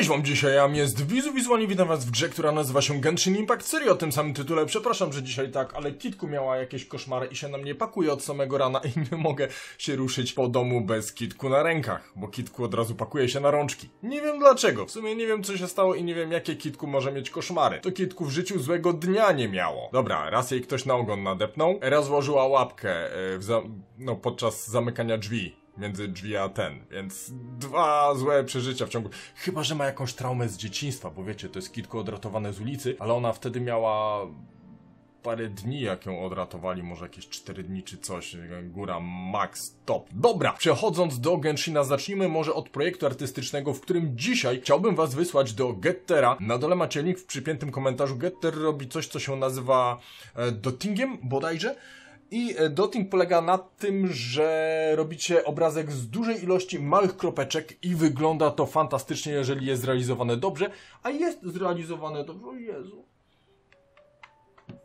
Cześć wam dzisiaj, ja jest Wizu Wizualnie, witam was w grze, która nazywa się Genshin Impact Serio o tym samym tytule. Przepraszam, że dzisiaj tak, ale Kitku miała jakieś koszmary i się na mnie pakuje od samego rana i nie mogę się ruszyć po domu bez Kitku na rękach, bo Kitku od razu pakuje się na rączki. Nie wiem dlaczego, w sumie nie wiem co się stało i nie wiem jakie Kitku może mieć koszmary. To Kitku w życiu złego dnia nie miało. Dobra, raz jej ktoś na ogon nadepnął, raz złożyła łapkę, yy, no podczas zamykania drzwi między drzwi a ten, więc dwa złe przeżycia w ciągu. Chyba, że ma jakąś traumę z dzieciństwa, bo wiecie, to jest kitko odratowane z ulicy, ale ona wtedy miała parę dni, jak ją odratowali, może jakieś 4 dni czy coś, góra, max, top. Dobra, przechodząc do Genshina, zacznijmy może od projektu artystycznego, w którym dzisiaj chciałbym was wysłać do Gettera. Na dole macie link w przypiętym komentarzu. Getter robi coś, co się nazywa e, dottingiem bodajże. I e, doting polega na tym, że robicie obrazek z dużej ilości małych kropeczek i wygląda to fantastycznie, jeżeli jest zrealizowane dobrze, a jest zrealizowane dobrze, o Jezu,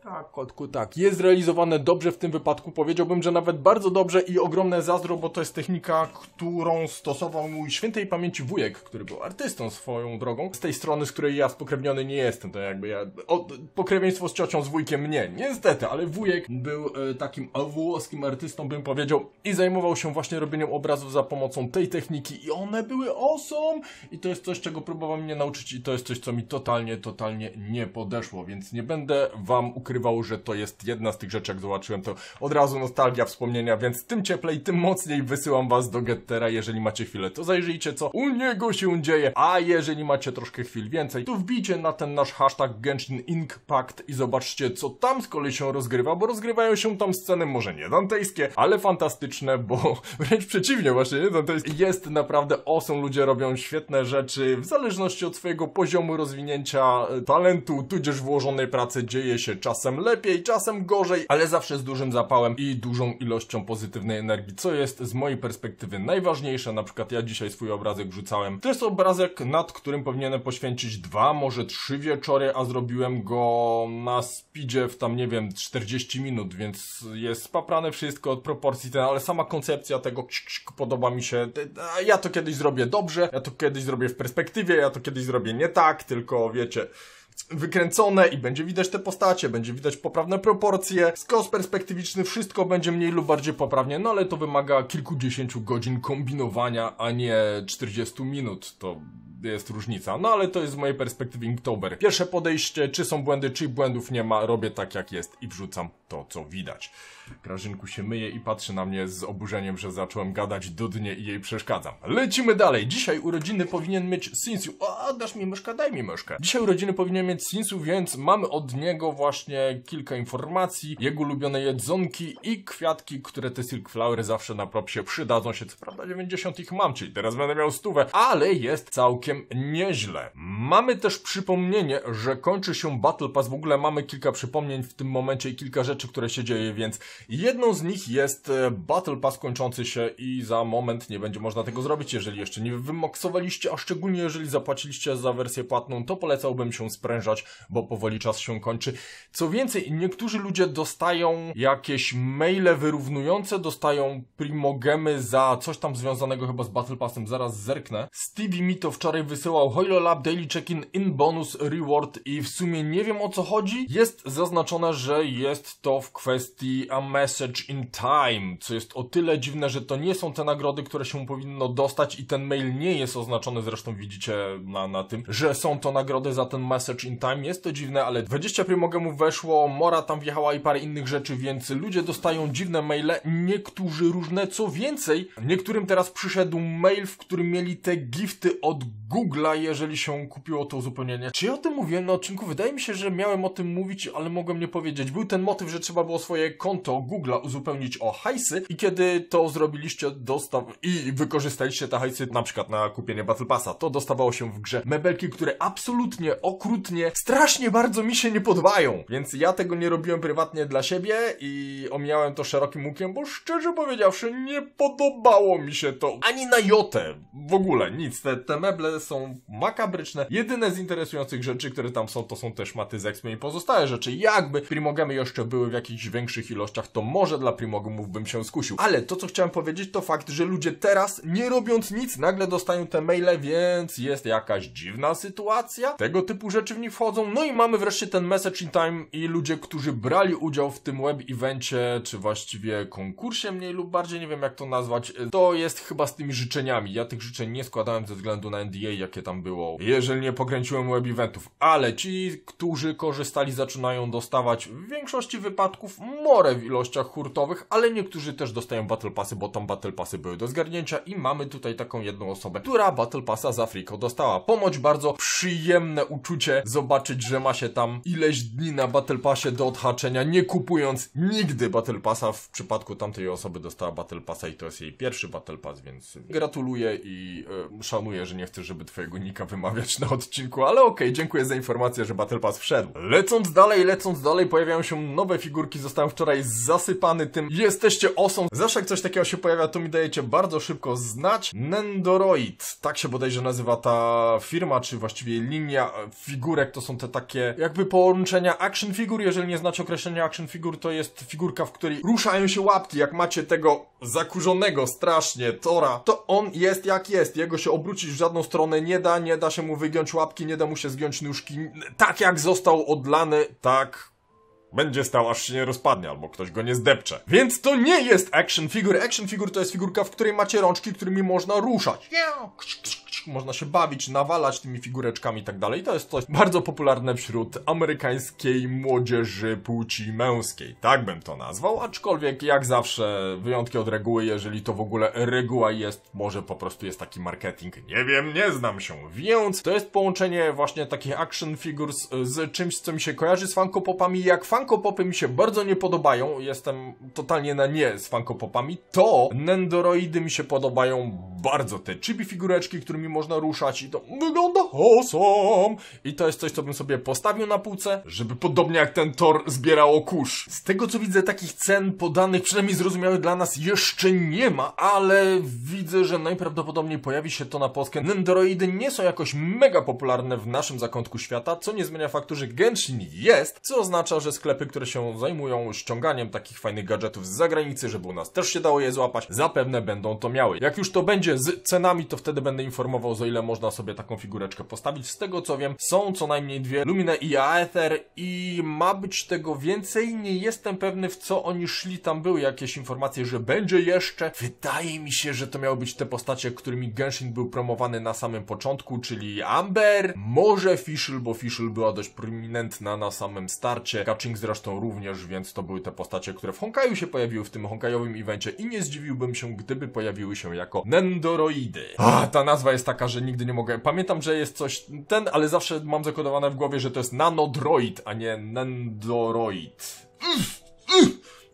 tak, kotku, tak. Jest realizowane dobrze w tym wypadku. Powiedziałbym, że nawet bardzo dobrze i ogromne zazdro, bo to jest technika, którą stosował mój świętej pamięci wujek, który był artystą swoją drogą. Z tej strony, z której ja spokrewniony nie jestem, to jakby ja... O, pokrewieństwo z ciocią, z wujkiem nie, niestety, ale wujek był e, takim włoskim artystą, bym powiedział, i zajmował się właśnie robieniem obrazów za pomocą tej techniki i one były awesome! I to jest coś, czego próbował mnie nauczyć i to jest coś, co mi totalnie, totalnie nie podeszło, więc nie będę wam ukrywał że to jest jedna z tych rzeczy, jak zobaczyłem, to od razu nostalgia, wspomnienia, więc tym cieplej, tym mocniej wysyłam was do Gettera, jeżeli macie chwilę, to zajrzyjcie, co u niego się dzieje, a jeżeli macie troszkę chwil więcej, to wbijcie na ten nasz hashtag Genshin Impact i zobaczcie, co tam z kolei się rozgrywa, bo rozgrywają się tam sceny może nie dantejskie, ale fantastyczne, bo wręcz przeciwnie właśnie, nie dantejskie. Jest naprawdę awesome, ludzie robią świetne rzeczy, w zależności od swojego poziomu rozwinięcia e, talentu, tudzież włożonej pracy dzieje się czasem czasem lepiej, czasem gorzej, ale zawsze z dużym zapałem i dużą ilością pozytywnej energii, co jest z mojej perspektywy najważniejsze. Na przykład ja dzisiaj swój obrazek wrzucałem. To jest obrazek, nad którym powinienem poświęcić dwa, może trzy wieczory, a zrobiłem go na speedzie w tam, nie wiem, 40 minut, więc jest paprane wszystko od proporcji, ten, ale sama koncepcja tego podoba mi się. Ja to kiedyś zrobię dobrze, ja to kiedyś zrobię w perspektywie, ja to kiedyś zrobię nie tak, tylko wiecie, wykręcone i będzie widać te postacie, będzie widać poprawne proporcje. Skos perspektywiczny wszystko będzie mniej lub bardziej poprawnie, no ale to wymaga kilkudziesięciu godzin kombinowania, a nie 40 minut. To jest różnica. No ale to jest z mojej perspektywy Inktober. Pierwsze podejście, czy są błędy, czy błędów nie ma, robię tak jak jest i wrzucam to, co widać. Grażynku się myje i patrzy na mnie z oburzeniem, że zacząłem gadać dudnie i jej przeszkadzam. Lecimy dalej. Dzisiaj urodziny powinien mieć Sinsiu. O, dasz mi myszkę, daj mi myszkę. Dzisiaj urodziny powinien mieć Sinsiu, więc mamy od niego właśnie kilka informacji, jego ulubione jedzonki i kwiatki, które te silk flowery zawsze na propsie przydadzą się. Co prawda 90 ich mam, czyli teraz będę miał stówę, ale jest całkiem nieźle. Mamy też przypomnienie, że kończy się Battle Pass. W ogóle mamy kilka przypomnień w tym momencie i kilka rzeczy, które się dzieje, więc Jedną z nich jest e, Battle Pass kończący się i za moment nie będzie można tego zrobić, jeżeli jeszcze nie wymaksowaliście, a szczególnie jeżeli zapłaciliście za wersję płatną, to polecałbym się sprężać, bo powoli czas się kończy. Co więcej, niektórzy ludzie dostają jakieś maile wyrównujące, dostają primogemy za coś tam związanego chyba z Battle Passem, zaraz zerknę. Stevie mi to wczoraj wysyłał Hoilo Lab Daily Check-in in bonus reward i w sumie nie wiem o co chodzi. Jest zaznaczone, że jest to w kwestii Amazon Message in Time, co jest o tyle dziwne, że to nie są te nagrody, które się powinno dostać i ten mail nie jest oznaczony, zresztą widzicie na, na tym, że są to nagrody za ten Message in Time. Jest to dziwne, ale 20 mu weszło, Mora tam wjechała i parę innych rzeczy, więc ludzie dostają dziwne maile, niektórzy różne, co więcej, niektórym teraz przyszedł mail, w którym mieli te gifty od Google'a, jeżeli się kupiło to uzupełnienie. Czy ja o tym mówiłem na no, odcinku? Wydaje mi się, że miałem o tym mówić, ale mogłem nie powiedzieć. Był ten motyw, że trzeba było swoje konto Google'a uzupełnić o hajsy i kiedy to zrobiliście dostaw i wykorzystaliście te hajsy na przykład na kupienie Battle Passa, to dostawało się w grze mebelki, które absolutnie, okrutnie, strasznie bardzo mi się nie podobają, więc ja tego nie robiłem prywatnie dla siebie i omijałem to szerokim łukiem, bo szczerze powiedziawszy nie podobało mi się to ani na jotę, w ogóle nic, te, te meble są makabryczne, jedyne z interesujących rzeczy, które tam są, to są też maty z X-Men i pozostałe rzeczy, jakby primogamy jeszcze były w jakichś większych ilościach, latach, to może dla primogumów bym się skusił. Ale to, co chciałem powiedzieć, to fakt, że ludzie teraz, nie robiąc nic, nagle dostają te maile, więc jest jakaś dziwna sytuacja. Tego typu rzeczy w nich wchodzą. No i mamy wreszcie ten message in time i ludzie, którzy brali udział w tym web evencie, czy właściwie konkursie mniej lub bardziej, nie wiem jak to nazwać, to jest chyba z tymi życzeniami. Ja tych życzeń nie składałem ze względu na NDA, jakie tam było. Jeżeli nie pokręciłem web eventów, ale ci, którzy korzystali, zaczynają dostawać w większości wypadków morę w ilości ilościach hurtowych, ale niektórzy też dostają Battle Passy, bo tam Battle Passy były do zgarnięcia i mamy tutaj taką jedną osobę, która Battle Passa z Afriko dostała. Ponoć bardzo przyjemne uczucie zobaczyć, że ma się tam ileś dni na Battle Passie do odhaczenia, nie kupując nigdy Battle Passa. W przypadku tamtej osoby dostała Battle Passa i to jest jej pierwszy Battle Pass, więc gratuluję i yy, szanuję, że nie chcę, żeby twojego nika wymawiać na odcinku, ale okej, okay, dziękuję za informację, że Battle Pass wszedł. Lecąc dalej, lecąc dalej, pojawiają się nowe figurki, zostałem wczoraj z zasypany tym jesteście osą. Zawsze jak coś takiego się pojawia, to mi dajecie bardzo szybko znać. Nendoroid, tak się bodajże nazywa ta firma, czy właściwie linia figurek, to są te takie jakby połączenia action figur. Jeżeli nie znacie określenia action figur, to jest figurka, w której ruszają się łapki. Jak macie tego zakurzonego strasznie Tora, to on jest jak jest. Jego się obrócić w żadną stronę nie da, nie da się mu wygiąć łapki, nie da mu się zgiąć nóżki. Tak jak został odlany, tak będzie stał, aż się nie rozpadnie, albo ktoś go nie zdepcze. Więc to nie jest action figure. Action figure to jest figurka, w której macie rączki, którymi można ruszać. Yeah można się bawić, nawalać tymi figureczkami i tak dalej. To jest coś bardzo popularne wśród amerykańskiej młodzieży płci męskiej, tak bym to nazwał, aczkolwiek jak zawsze wyjątki od reguły, jeżeli to w ogóle reguła jest, może po prostu jest taki marketing, nie wiem, nie znam się, więc to jest połączenie właśnie takich action figures e, z czymś, co mi się kojarzy z funkopopami, jak funkopopy mi się bardzo nie podobają, jestem totalnie na nie z funkopopami, to nendoroidy mi się podobają bardzo, te chibi figureczki, którymi można ruszać i to wygląda awesome. I to jest coś, co bym sobie postawił na półce, żeby podobnie jak ten tor zbierało kurz. Z tego co widzę, takich cen podanych, przynajmniej zrozumiałych dla nas, jeszcze nie ma, ale widzę, że najprawdopodobniej pojawi się to na Polskę. Nendoroidy nie są jakoś mega popularne w naszym zakątku świata, co nie zmienia faktu, że Genshin jest, co oznacza, że sklepy, które się zajmują ściąganiem takich fajnych gadżetów z zagranicy, żeby u nas też się dało je złapać, zapewne będą to miały. Jak już to będzie z cenami, to wtedy będę informował zastanawiał, za ile można sobie taką figureczkę postawić. Z tego co wiem, są co najmniej dwie Lumine i Aether i ma być tego więcej. Nie jestem pewny, w co oni szli. Tam były jakieś informacje, że będzie jeszcze. Wydaje mi się, że to miały być te postacie, którymi Genshin był promowany na samym początku, czyli Amber, może Fischl, bo Fischl była dość prominentna na samym starcie. Catching zresztą również, więc to były te postacie, które w Honkaju się pojawiły w tym Honkajowym evencie i nie zdziwiłbym się, gdyby pojawiły się jako Nendoroidy. A, ta nazwa jest tak taka, że nigdy nie mogę. Pamiętam, że jest coś ten, ale zawsze mam zakodowane w głowie, że to jest nanodroid, a nie nendoroid. Uff!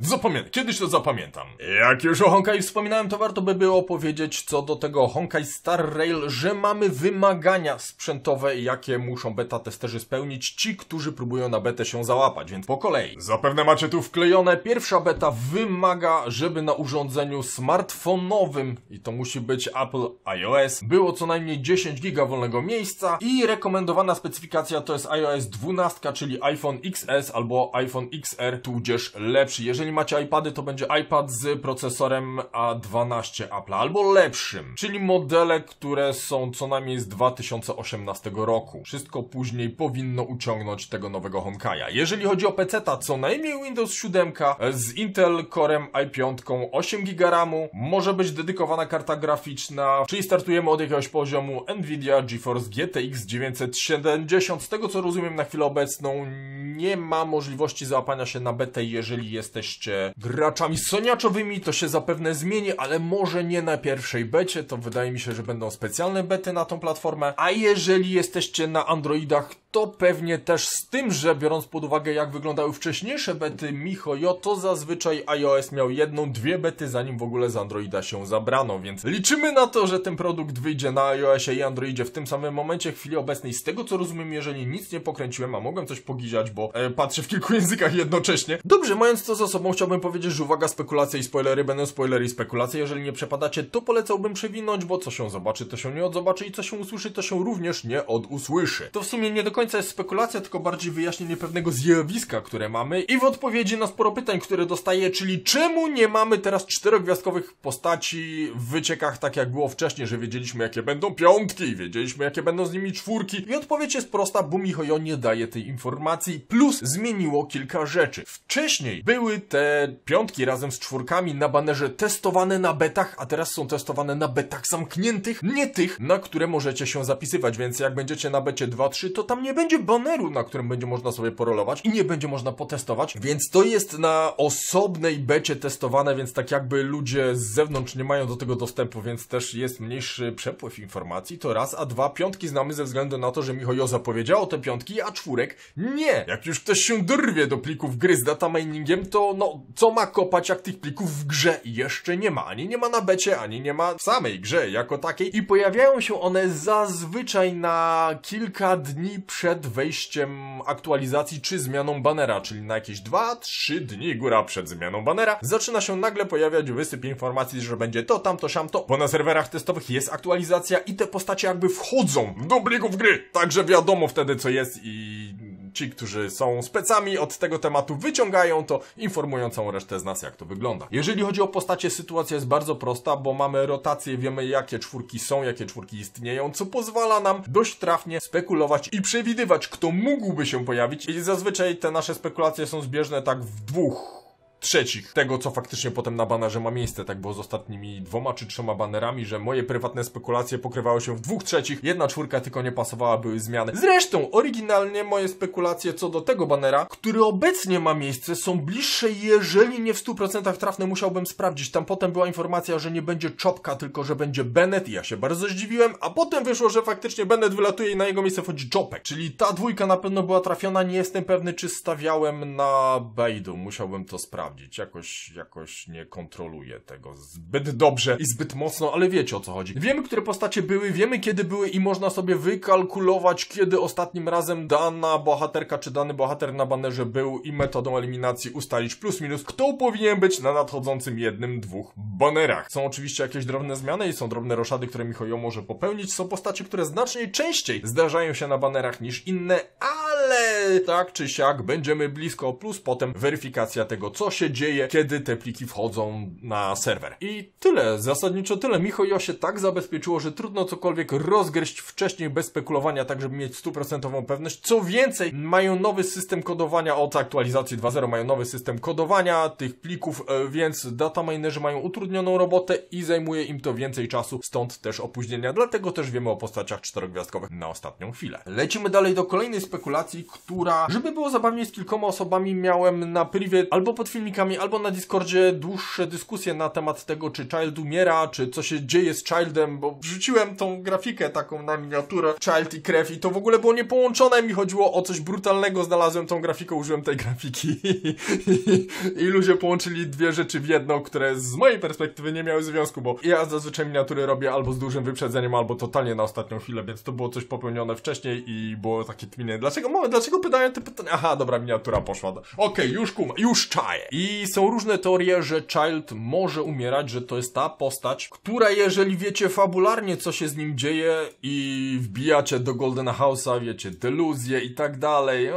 Zapamię Kiedyś to zapamiętam. Jak już o Honkai wspominałem, to warto by było powiedzieć co do tego Honkai Star Rail, że mamy wymagania sprzętowe, jakie muszą beta testerzy spełnić ci, którzy próbują na betę się załapać, więc po kolei. Zapewne macie tu wklejone, pierwsza beta wymaga, żeby na urządzeniu smartfonowym, i to musi być Apple iOS, było co najmniej 10 giga wolnego miejsca i rekomendowana specyfikacja to jest iOS 12, czyli iPhone XS albo iPhone XR, tudzież lepszy. Jeżeli jeżeli macie iPady, to będzie iPad z procesorem A12 Apple, albo lepszym, czyli modele, które są co najmniej z 2018 roku. Wszystko później powinno uciągnąć tego nowego Honkaja. Jeżeli chodzi o PC, to co najmniej Windows 7 z Intel Corem i5, 8 GB może być dedykowana karta graficzna, czyli startujemy od jakiegoś poziomu Nvidia GeForce GTX 970. Z tego co rozumiem na chwilę obecną, nie ma możliwości załapania się na betę, jeżeli jesteś jesteście graczami soniaczowymi, to się zapewne zmieni, ale może nie na pierwszej becie, to wydaje mi się, że będą specjalne bety na tą platformę. A jeżeli jesteście na Androidach, to pewnie też z tym, że biorąc pod uwagę jak wyglądały wcześniejsze bety Miho Yo, to zazwyczaj iOS miał jedną, dwie bety zanim w ogóle z Androida się zabrano, więc liczymy na to, że ten produkt wyjdzie na iOSie i Androidzie w tym samym momencie, w chwili obecnej. Z tego co rozumiem, jeżeli nic nie pokręciłem, a mogłem coś pogiziać, bo e, patrzę w kilku językach jednocześnie. Dobrze, mając to za sobą, osobom chciałbym powiedzieć, że uwaga, spekulacje i spoilery będą spoilery i spekulacje. Jeżeli nie przepadacie, to polecałbym przewinąć, bo co się zobaczy, to się nie odzobaczy i co się usłyszy, to się również nie odusłyszy. To w sumie nie do końca jest spekulacja, tylko bardziej wyjaśnienie pewnego zjawiska, które mamy i w odpowiedzi na sporo pytań, które dostaję, czyli czemu nie mamy teraz czterogwiazdkowych postaci w wyciekach, tak jak było wcześniej, że wiedzieliśmy jakie będą piątki, wiedzieliśmy jakie będą z nimi czwórki i odpowiedź jest prosta, bo Mihojo nie daje tej informacji, plus zmieniło kilka rzeczy. Wcześniej były te piątki razem z czwórkami na banerze testowane na betach, a teraz są testowane na betach zamkniętych, nie tych, na które możecie się zapisywać, więc jak będziecie na becie 2-3, to tam nie będzie baneru, na którym będzie można sobie porolować i nie będzie można potestować, więc to jest na osobnej becie testowane, więc tak jakby ludzie z zewnątrz nie mają do tego dostępu, więc też jest mniejszy przepływ informacji, to raz, a dwa, piątki znamy ze względu na to, że Michał zapowiedział powiedział te piątki, a czwórek nie. Jak już ktoś się drwie do plików gry z data miningiem, to no, co ma kopać, jak tych plików w grze jeszcze nie ma? Ani nie ma na becie, ani nie ma w samej grze jako takiej. I pojawiają się one zazwyczaj na kilka dni przed wejściem aktualizacji czy zmianą banera, czyli na jakieś 2-3 dni góra przed zmianą banera zaczyna się nagle pojawiać wysyp informacji, że będzie to, tamto, siamto, bo na serwerach testowych jest aktualizacja i te postacie jakby wchodzą do plików gry, także wiadomo wtedy co jest i ci, którzy są specami od tego tematu, wyciągają to, informując całą resztę z nas, jak to wygląda. Jeżeli chodzi o postacie, sytuacja jest bardzo prosta, bo mamy rotację, wiemy jakie czwórki są, jakie czwórki istnieją, co pozwala nam dość trafnie spekulować i przewidywać, kto mógłby się pojawić. I zazwyczaj te nasze spekulacje są zbieżne tak w dwóch trzecich tego, co faktycznie potem na banerze ma miejsce. Tak było z ostatnimi dwoma czy trzema banerami, że moje prywatne spekulacje pokrywały się w dwóch trzecich, jedna czwórka tylko nie pasowała, były zmiany. Zresztą, oryginalnie moje spekulacje co do tego banera, który obecnie ma miejsce, są bliższe, jeżeli nie w 100% trafne, musiałbym sprawdzić. Tam potem była informacja, że nie będzie Czopka, tylko że będzie Bennett i ja się bardzo zdziwiłem, a potem wyszło, że faktycznie Bennett wylatuje i na jego miejsce wchodzi Czopek. Czyli ta dwójka na pewno była trafiona, nie jestem pewny, czy stawiałem na Bejdu, musiałbym to sprawdzić sprawdzić. Jakoś, jakoś nie kontroluję tego zbyt dobrze i zbyt mocno, ale wiecie o co chodzi. Wiemy, które postacie były, wiemy kiedy były i można sobie wykalkulować, kiedy ostatnim razem dana bohaterka czy dany bohater na banerze był i metodą eliminacji ustalić plus minus, kto powinien być na nadchodzącym jednym, dwóch banerach. Są oczywiście jakieś drobne zmiany i są drobne roszady, które Michojo może popełnić. Są postacie, które znacznie częściej zdarzają się na banerach niż inne, ale tak czy siak będziemy blisko, plus potem weryfikacja tego, co się dzieje, kiedy te pliki wchodzą na serwer. I tyle, zasadniczo tyle. Micho jo się tak zabezpieczyło, że trudno cokolwiek rozgryźć wcześniej bez spekulowania, tak żeby mieć stuprocentową pewność. Co więcej, mają nowy system kodowania od aktualizacji 2.0, mają nowy system kodowania tych plików, e, więc data minerzy mają utrudnioną robotę i zajmuje im to więcej czasu, stąd też opóźnienia. Dlatego też wiemy o postaciach czterogwiazdkowych na ostatnią chwilę. Lecimy dalej do kolejnej spekulacji, która hura. Żeby było zabawniej z kilkoma osobami miałem na privie albo pod filmikami, albo na Discordzie dłuższe dyskusje na temat tego, czy Child umiera, czy co się dzieje z Childem, bo wrzuciłem tą grafikę taką na miniaturę Child i krew i to w ogóle było niepołączone, mi chodziło o coś brutalnego, znalazłem tą grafikę, użyłem tej grafiki i ludzie połączyli dwie rzeczy w jedno, które z mojej perspektywy nie miały związku, bo ja zazwyczaj miniatury robię albo z dużym wyprzedzeniem, albo totalnie na ostatnią chwilę, więc to było coś popełnione wcześniej i było takie tminie. Dlaczego, mamy, dlaczego zadają te pytania. Aha, dobra, miniatura poszła. Okej, okay, już kuma, już czaję. I są różne teorie, że Child może umierać, że to jest ta postać, która jeżeli wiecie fabularnie, co się z nim dzieje i wbijacie do Golden House'a, wiecie, deluzje i tak dalej.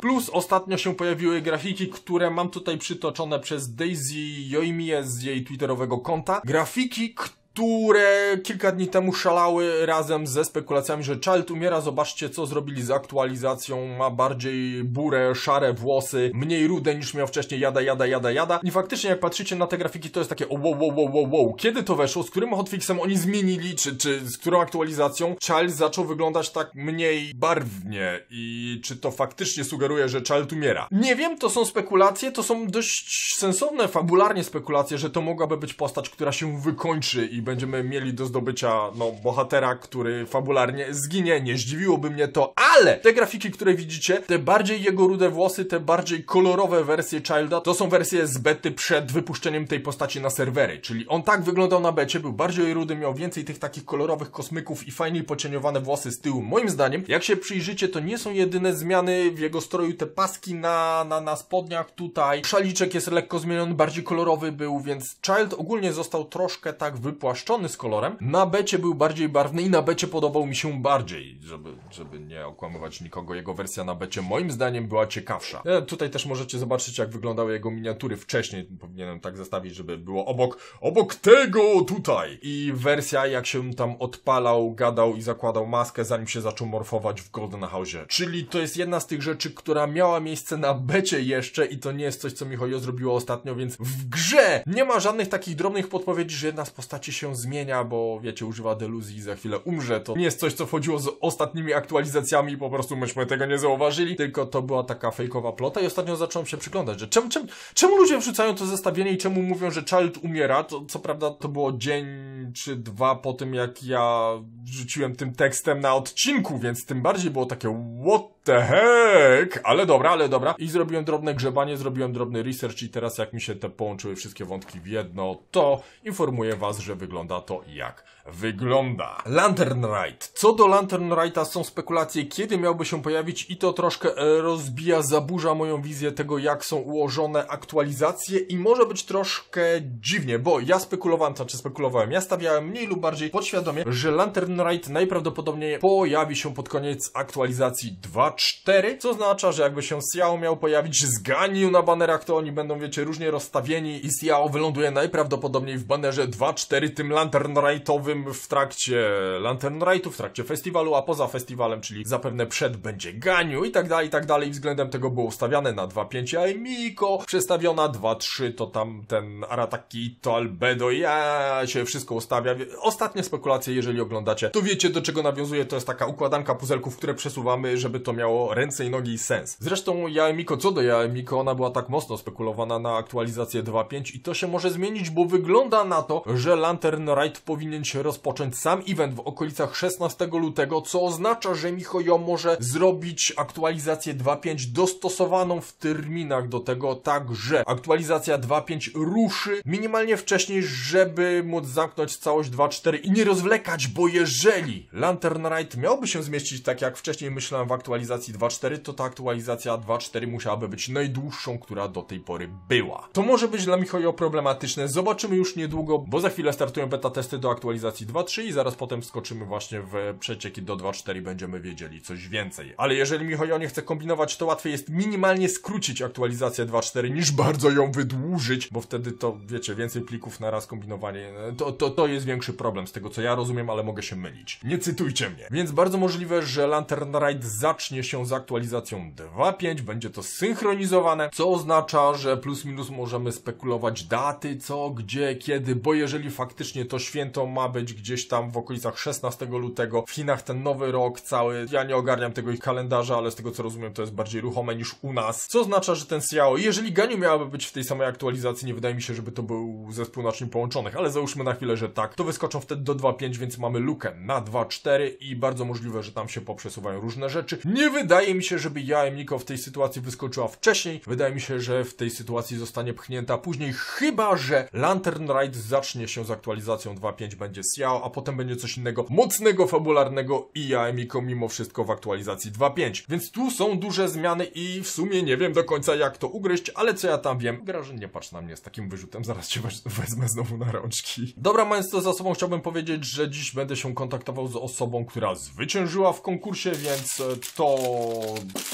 Plus ostatnio się pojawiły grafiki, które mam tutaj przytoczone przez Daisy Joimie z jej twitterowego konta. Grafiki, które które kilka dni temu szalały razem ze spekulacjami, że Child umiera. Zobaczcie, co zrobili z aktualizacją. Ma bardziej burę, szare włosy, mniej rude niż miał wcześniej, jada, jada, jada, jada. I faktycznie, jak patrzycie na te grafiki, to jest takie wow, wow, wow, wow, wow. Kiedy to weszło? Z którym hotfixem oni zmienili, czy, czy z którą aktualizacją Child zaczął wyglądać tak mniej barwnie i czy to faktycznie sugeruje, że Child umiera? Nie wiem, to są spekulacje, to są dość sensowne, fabularnie spekulacje, że to mogłaby być postać, która się wykończy i będziemy mieli do zdobycia, no, bohatera, który fabularnie zginie. Nie zdziwiłoby mnie to, ale te grafiki, które widzicie, te bardziej jego rude włosy, te bardziej kolorowe wersje Childa, to są wersje z bety przed wypuszczeniem tej postaci na serwery. Czyli on tak wyglądał na becie, był bardziej rudy, miał więcej tych takich kolorowych kosmyków i fajniej pocieniowane włosy z tyłu. Moim zdaniem, jak się przyjrzycie, to nie są jedyne zmiany w jego stroju, te paski na, na, na spodniach tutaj. Szaliczek jest lekko zmieniony, bardziej kolorowy był, więc Child ogólnie został troszkę tak wypłaszczony spłaszczony z kolorem, na becie był bardziej barwny i na becie podobał mi się bardziej, żeby, żeby nie okłamywać nikogo. Jego wersja na becie moim zdaniem była ciekawsza. E, tutaj też możecie zobaczyć, jak wyglądały jego miniatury wcześniej. Powinienem tak zestawić, żeby było obok, obok tego tutaj. I wersja, jak się tam odpalał, gadał i zakładał maskę, zanim się zaczął morfować w Golden House. Czyli to jest jedna z tych rzeczy, która miała miejsce na becie jeszcze i to nie jest coś, co mi zrobiło ostatnio, więc w grze nie ma żadnych takich drobnych podpowiedzi, że jedna z postaci się się zmienia, bo wiecie, używa deluzji i za chwilę umrze. To nie jest coś, co wchodziło z ostatnimi aktualizacjami po prostu myśmy tego nie zauważyli, tylko to była taka fejkowa plota i ostatnio zacząłem się przyglądać, że czemu, czemu, czemu ludzie wrzucają to zestawienie i czemu mówią, że Child umiera? To, co prawda to było dzień czy dwa po tym, jak ja rzuciłem tym tekstem na odcinku, więc tym bardziej było takie what the heck? Ale dobra, ale dobra. I zrobiłem drobne grzebanie, zrobiłem drobny research i teraz jak mi się te połączyły wszystkie wątki w jedno, to informuję was, że wygląda to jak wygląda. Lantern Ride. Co do Lantern Ride'a są spekulacje, kiedy miałby się pojawić i to troszkę e, rozbija, zaburza moją wizję tego, jak są ułożone aktualizacje i może być troszkę dziwnie, bo ja spekulowałem, to znaczy spekulowałem, ja stawiałem mniej lub bardziej podświadomie, że Lantern Ride najprawdopodobniej pojawi się pod koniec aktualizacji 2 4, co oznacza, że jakby się Xiao miał pojawić z Ganiu na banerach, to oni będą, wiecie, różnie rozstawieni i Xiao wyląduje najprawdopodobniej w banerze 2-4 tym Lantern Rightowym w trakcie Lantern Rightu, w trakcie festiwalu, a poza festiwalem, czyli zapewne przed będzie Ganiu i tak dalej, i tak dalej. I względem tego było ustawiane na 2-5, a Miko przestawiona 2-3, to tam ten Arataki, to Albedo, ja się wszystko ustawia. Ostatnie spekulacje, jeżeli oglądacie, to wiecie do czego nawiązuje, to jest taka układanka puzelków, które przesuwamy, żeby to miało miało ręce i nogi i sens. Zresztą Jaemiko, co do Jaemiko, ona była tak mocno spekulowana na aktualizację 2.5 i to się może zmienić, bo wygląda na to, że Lantern Ride powinien się rozpocząć sam event w okolicach 16 lutego, co oznacza, że Mihoyo może zrobić aktualizację 2.5 dostosowaną w terminach do tego, tak że aktualizacja 2.5 ruszy minimalnie wcześniej, żeby móc zamknąć całość 2.4 i nie rozwlekać, bo jeżeli Lantern Ride miałby się zmieścić tak jak wcześniej myślałem w aktualizacji aktualizacji 2.4, to ta aktualizacja 2.4 musiałaby być najdłuższą, która do tej pory była. To może być dla Michała problematyczne, zobaczymy już niedługo, bo za chwilę startują beta testy do aktualizacji 2.3 i zaraz potem skoczymy właśnie w przecieki do 2.4 i będziemy wiedzieli coś więcej. Ale jeżeli Michał nie chce kombinować, to łatwiej jest minimalnie skrócić aktualizację 2.4 niż bardzo ją wydłużyć, bo wtedy to wiecie, więcej plików na raz kombinowanie, to, to, to jest większy problem z tego co ja rozumiem, ale mogę się mylić. Nie cytujcie mnie. Więc bardzo możliwe, że Lantern Ride zacznie się z aktualizacją 2.5, będzie to synchronizowane, co oznacza, że plus minus możemy spekulować daty, co, gdzie, kiedy, bo jeżeli faktycznie to święto ma być gdzieś tam w okolicach 16 lutego, w Chinach ten nowy rok cały, ja nie ogarniam tego ich kalendarza, ale z tego co rozumiem to jest bardziej ruchome niż u nas, co oznacza, że ten Xiao, jeżeli Ganiu miałaby być w tej samej aktualizacji, nie wydaje mi się, żeby to był zespół naczyń połączonych, ale załóżmy na chwilę, że tak, to wyskoczą wtedy do 2.5, więc mamy lukę na 2.4 i bardzo możliwe, że tam się poprzesuwają różne rzeczy. Nie nie wydaje mi się, żeby ja Emiko w tej sytuacji wyskoczyła wcześniej. Wydaje mi się, że w tej sytuacji zostanie pchnięta później, chyba że Lantern Ride zacznie się z aktualizacją 2.5, będzie Xiao, a potem będzie coś innego mocnego, fabularnego i ja mimo wszystko w aktualizacji 2.5. Więc tu są duże zmiany i w sumie nie wiem do końca jak to ugryźć, ale co ja tam wiem, że nie patrz na mnie z takim wyrzutem, zaraz cię wezmę znowu na rączki. Dobra, mając to za sobą, chciałbym powiedzieć, że dziś będę się kontaktował z osobą, która zwyciężyła w konkursie, więc e, to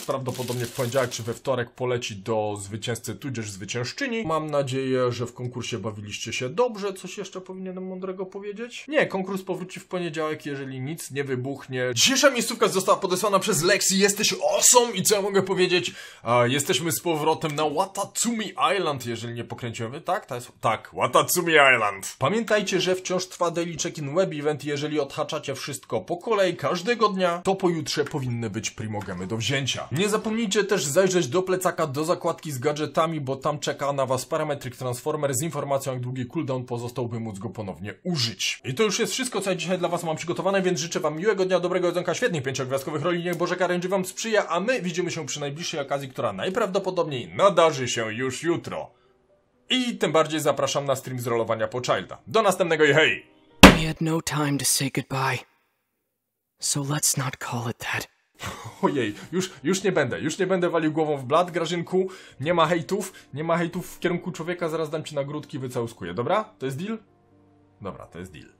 prawdopodobnie w poniedziałek czy we wtorek poleci do zwycięzcy tudzież zwyciężczyni. Mam nadzieję, że w konkursie bawiliście się dobrze. Coś jeszcze powinienem mądrego powiedzieć? Nie, konkurs powróci w poniedziałek, jeżeli nic nie wybuchnie. Dzisiejsza miejscówka została podesłana przez Lexi. Jesteś awesome i co ja mogę powiedzieć? E, jesteśmy z powrotem na Watatsumi Island, jeżeli nie pokręciłem. Tak, to jest... Tak, Watatsumi Island. Pamiętajcie, że wciąż trwa daily check-in web event. Jeżeli odhaczacie wszystko po kolei każdego dnia, to pojutrze powinny być primy możemy do wzięcia. Nie zapomnijcie też zajrzeć do plecaka do zakładki z gadżetami, bo tam czeka na Was parametric Transformer z informacją, jak długi cooldown pozostał, by móc go ponownie użyć. I to już jest wszystko, co ja dzisiaj dla Was mam przygotowane, więc życzę Wam miłego dnia, dobrego jedzonka, świetnych pięciogwiazdkowych roli, niech Boże Karenży Wam sprzyja, a my widzimy się przy najbliższej okazji, która najprawdopodobniej nadarzy się już jutro. I tym bardziej zapraszam na stream z rolowania po Childa. Do następnego i hej! We had no time to say goodbye. So let's not call it that. Ojej, już, już nie będę, już nie będę walił głową w blat, Grażynku. Nie ma hejtów, nie ma hejtów w kierunku człowieka, zaraz dam ci nagródki, wycałuskuję, dobra? To jest deal? Dobra, to jest deal.